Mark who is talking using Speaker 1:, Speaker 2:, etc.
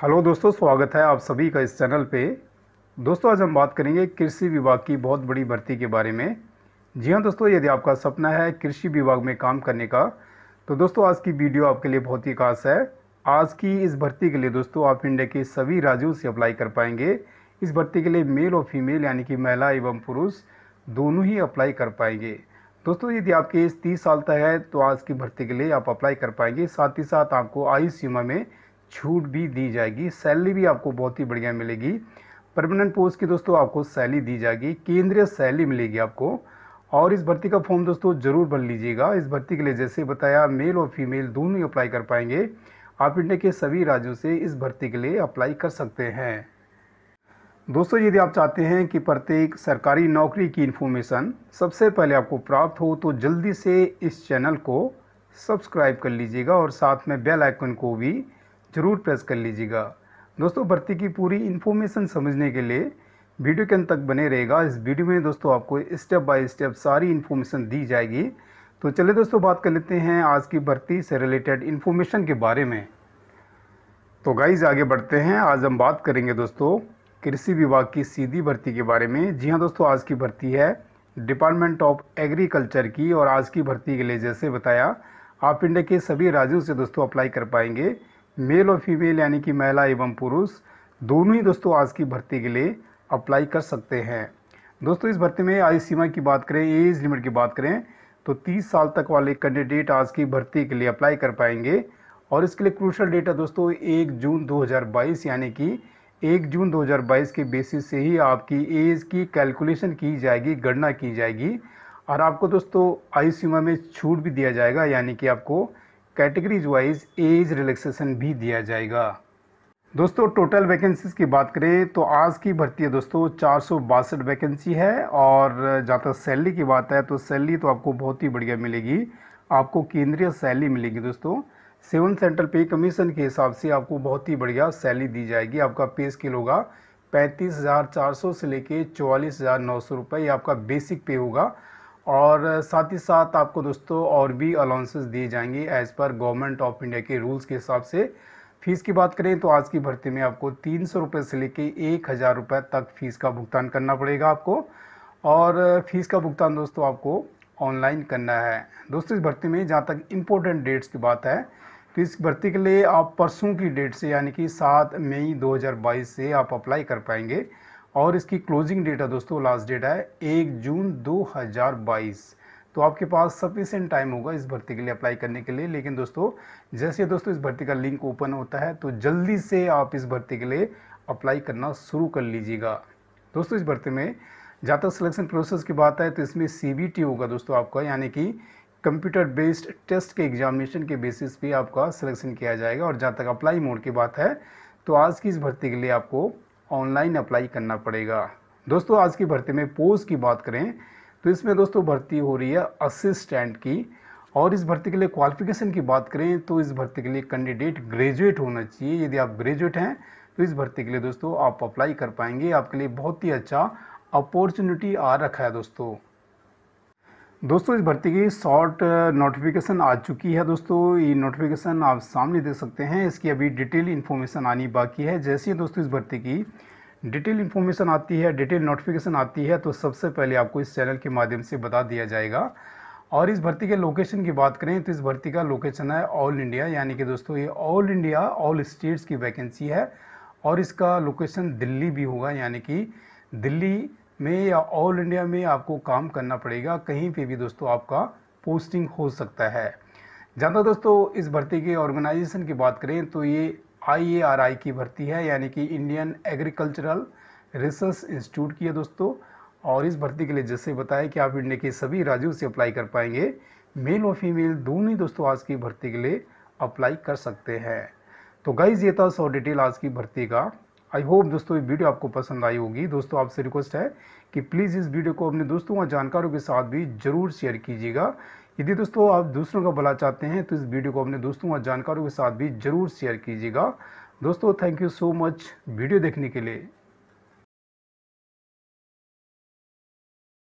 Speaker 1: hello दोस्तों स्वागत है आप सभी का इस चैनल पे दोस्तों आज हम बात करेंगे कृषि विभाग की बहुत बड़ी भर्ती के बारे में जी हाँ दोस्तों यदि आपका सपना है कृषि विभाग में काम करने का तो दोस्तों आज की वीडियो आपके लिए बहुत ही खास है आज की इस भर्ती के लिए दोस्तों आप इंडिया के सभी राज्यों से अप्लाई कर पाएंगे इस भर्ती के लिए मेल और फीमेल यानी कि महिला एवं पुरुष दोनों ही अप्लाई कर पाएंगे दोस्तों यदि आपके एज तीस साल तक है तो आज की भर्ती के लिए आप अप्लाई कर पाएंगे साथ ही साथ आपको आयु सीमा में छूट भी दी जाएगी सैलरी भी आपको बहुत ही बढ़िया मिलेगी परमानेंट पोस्ट की दोस्तों आपको सैलरी दी जाएगी केंद्रीय सैलरी मिलेगी आपको और इस भर्ती का फॉर्म दोस्तों ज़रूर भर लीजिएगा इस भर्ती के लिए जैसे बताया मेल और फीमेल दोनों ही अप्लाई कर पाएंगे आप इंडिया के सभी राज्यों से इस भर्ती के लिए अप्लाई कर सकते हैं दोस्तों यदि आप चाहते हैं कि प्रत्येक सरकारी नौकरी की इन्फॉर्मेशन सबसे पहले आपको प्राप्त हो तो जल्दी से इस चैनल को सब्सक्राइब कर लीजिएगा और साथ में बेल आइकन को भी ज़रूर प्रेस कर लीजिएगा दोस्तों भर्ती की पूरी इन्फॉर्मेशन समझने के लिए वीडियो के अंत तक बने रहेगा इस वीडियो में दोस्तों आपको स्टेप बाय स्टेप सारी इन्फॉर्मेशन दी जाएगी तो चले दोस्तों बात कर लेते हैं आज की भर्ती से रिलेटेड इन्फॉर्मेशन के बारे में तो गाइज आगे बढ़ते हैं आज हम बात करेंगे दोस्तों कृषि विभाग की सीधी भर्ती के बारे में जी हाँ दोस्तों आज की भर्ती है डिपार्टमेंट ऑफ एग्रीकल्चर की और आज की भर्ती के लिए जैसे बताया आप इंडिया के सभी राज्यों से दोस्तों अप्लाई कर पाएंगे मेल और फीमेल यानी कि महिला एवं पुरुष दोनों ही दोस्तों आज की भर्ती के लिए अप्लाई कर सकते हैं दोस्तों इस भर्ती में आयु सीमा की बात करें एज लिमिट की बात करें तो 30 साल तक वाले कैंडिडेट आज की भर्ती के लिए अप्लाई कर पाएंगे और इसके लिए क्रूशल डेट है दोस्तों एक जून 2022 यानी कि एक जून 2022 के बेसिस से ही आपकी एज की कैलकुलेशन की जाएगी गणना की जाएगी और आपको दोस्तों आयु सीमा में छूट भी दिया जाएगा यानी कि आपको कैटेगरीज वाइज एज रिलैक्सेशन भी दिया जाएगा दोस्तों टोटल वैकेंसीज की बात करें तो आज की भर्ती है दोस्तों चार वैकेंसी है और जहाँ तक सैलरी की बात है तो सैलरी तो आपको बहुत ही बढ़िया मिलेगी आपको केंद्रीय सैलरी मिलेगी दोस्तों सेवन सेंट्रल पे कमीशन के हिसाब से आपको बहुत ही बढ़िया सैलरी दी जाएगी आपका पे स्केल होगा पैंतीस हज़ार चार सौ से लेके चौवालीस हज़ार नौ सौ ये आपका बेसिक पे होगा और साथ ही साथ आपको दोस्तों और भी अलाउंसेस दिए जाएंगे as per government of India के रूल्स के हिसाब से फ़ीस की बात करें तो आज की भर्ती में आपको तीन सौ रुपये से लेके एक हज़ार रुपये तक फ़ीस का भुगतान करना पड़ेगा आपको और फ़ीस का भुगतान दोस्तों आपको ऑनलाइन करना है दोस्तों इस भर्ती में जहाँ तक इम्पोर्टेंट डेट्स की बात है तो इस भर्ती के लिए आप परसों की डेट से यानी कि सात मई 2022 से आप अप्लाई कर पाएंगे और इसकी क्लोजिंग डेट है दोस्तों लास्ट डेट है एक जून 2022 तो आपके पास सफिशेंट टाइम होगा इस भर्ती के लिए अप्लाई करने के लिए लेकिन दोस्तों जैसे दोस्तों इस भर्ती का लिंक ओपन होता है तो जल्दी से आप इस भर्ती के लिए अप्लाई करना शुरू कर लीजिएगा दोस्तों इस भर्ती में जहाँ तक सिलेक्शन प्रोसेस की बात है तो इसमें सी होगा दोस्तों आपका यानी कि कंप्यूटर बेस्ड टेस्ट के एग्जामिनेशन के बेसिस पे आपका सिलेक्शन किया जाएगा और जहाँ तक अप्लाई मोड की बात है तो आज की इस भर्ती के लिए आपको ऑनलाइन अप्लाई करना पड़ेगा दोस्तों आज की भर्ती में पोस्ट की बात करें तो इसमें दोस्तों भर्ती हो रही है असिस्टेंट की और इस भर्ती के लिए क्वालिफिकेशन की बात करें तो इस भर्ती के लिए कैंडिडेट ग्रेजुएट होना चाहिए यदि आप ग्रेजुएट हैं तो इस भर्ती के लिए दोस्तों आप अप्लाई कर पाएंगे आपके लिए बहुत ही अच्छा अपॉर्चुनिटी आ रखा है दोस्तों दोस्तों इस भर्ती की शॉर्ट नोटिफिकेशन आ चुकी है दोस्तों ये नोटिफिकेशन आप सामने देख सकते हैं इसकी अभी डिटेल इन्फॉर्मेशन आनी बाकी है जैसे ही दोस्तों इस भर्ती की डिटेल इन्फॉर्मेशन आती है डिटेल नोटिफिकेशन आती है तो सबसे पहले आपको इस चैनल के माध्यम से बता दिया जाएगा और इस भर्ती के लोकेशन की बात करें तो इस भर्ती का लोकेशन है ऑल इंडिया यानी कि दोस्तों ये ऑल इंडिया ऑल स्टेट्स की वैकेंसी है और इसका लोकेशन दिल्ली भी होगा यानी कि दिल्ली में या ऑल इंडिया में आपको काम करना पड़ेगा कहीं पे भी दोस्तों आपका पोस्टिंग हो सकता है ज़्यादा दोस्तों इस भर्ती के ऑर्गेनाइजेशन की बात करें तो ये आई की भर्ती है यानी कि इंडियन एग्रीकल्चरल रिसर्च इंस्टीट्यूट की है दोस्तों और इस भर्ती के लिए जैसे बताया कि आप इंडिया के सभी राज्यों से अप्लाई कर पाएंगे मेल और फीमेल दोनों ही दोस्तों आज की भर्ती के लिए अप्लाई कर सकते हैं तो गाइज ये था सौ डिटेल आज की भर्ती का आई होप दोस्तों ये वीडियो आपको पसंद आई होगी दोस्तों आपसे रिक्वेस्ट है कि प्लीज़ इस वीडियो को अपने दोस्तों और जानकारों के साथ भी ज़रूर शेयर कीजिएगा यदि दोस्तों आप दूसरों का भला चाहते हैं तो इस वीडियो को अपने दोस्तों और जानकारों के साथ भी ज़रूर शेयर कीजिएगा दोस्तों thank you so much video देखने के लिए